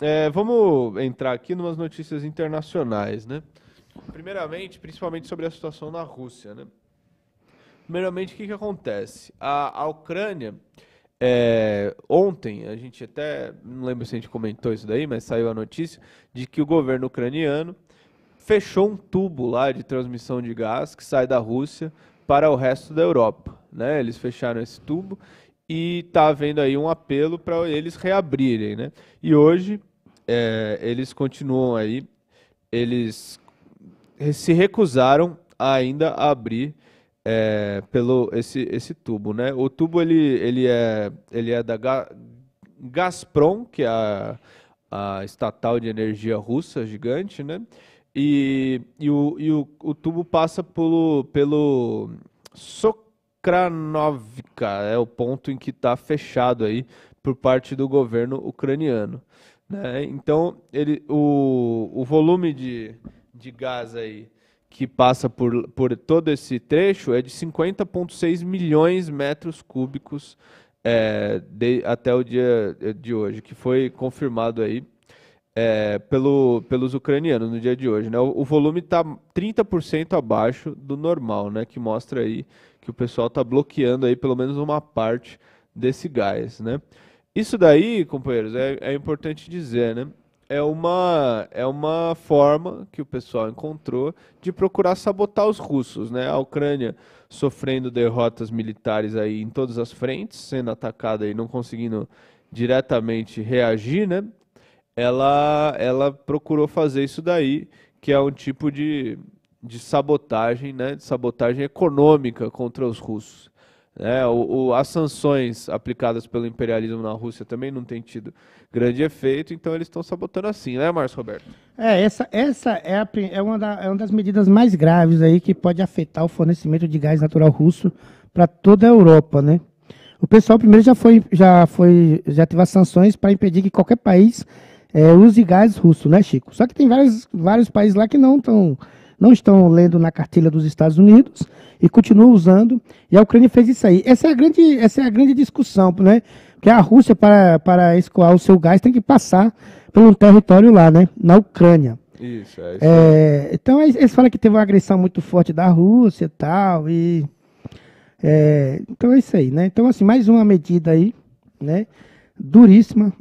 É, vamos entrar aqui em umas notícias internacionais, né? Primeiramente, principalmente sobre a situação na Rússia, né? Primeiramente, o que, que acontece? A, a Ucrânia, é, ontem, a gente até, não lembro se a gente comentou isso daí, mas saiu a notícia de que o governo ucraniano fechou um tubo lá de transmissão de gás que sai da Rússia para o resto da Europa, né? Eles fecharam esse tubo e está havendo aí um apelo para eles reabrirem, né? E hoje é, eles continuam aí, eles se recusaram ainda a abrir é, pelo esse, esse tubo, né? O tubo ele, ele, é, ele é da Ga Gazprom, que é a, a estatal de energia russa gigante, né? E, e, o, e o, o tubo passa pelo, pelo Sokranovka, é o ponto em que está fechado aí por parte do governo ucraniano. Né? Então, ele, o, o volume de, de gás aí que passa por, por todo esse trecho é de 50,6 milhões de metros cúbicos é, de, até o dia de hoje, que foi confirmado aí é, pelo, pelos ucranianos no dia de hoje. Né? O, o volume está 30% abaixo do normal, né? que mostra aí que o pessoal está bloqueando aí pelo menos uma parte desse gás. Né? Isso daí, companheiros, é, é importante dizer, né? É uma, é uma forma que o pessoal encontrou de procurar sabotar os russos, né? A Ucrânia sofrendo derrotas militares aí em todas as frentes, sendo atacada e não conseguindo diretamente reagir, né? Ela, ela procurou fazer isso daí, que é um tipo de, de sabotagem, né? De sabotagem econômica contra os russos. É, o, o, as sanções aplicadas pelo imperialismo na Rússia também não têm tido grande efeito, então eles estão sabotando assim, né, Márcio Roberto? É, essa, essa é, a, é, uma da, é uma das medidas mais graves aí que pode afetar o fornecimento de gás natural russo para toda a Europa, né? O pessoal primeiro já foi, já foi, já teve as sanções para impedir que qualquer país é, use gás russo, né, Chico? Só que tem vários, vários países lá que não estão não estão lendo na cartilha dos Estados Unidos e continuam usando. E a Ucrânia fez isso aí. Essa é a grande, essa é a grande discussão, né? Porque a Rússia, para, para escoar o seu gás, tem que passar por um território lá, né? Na Ucrânia. Isso, é isso. É, então, eles falam que teve uma agressão muito forte da Rússia e tal, e... É, então é isso aí, né? Então, assim, mais uma medida aí, né? Duríssima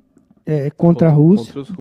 é, contra, contra a Rússia. Contra os...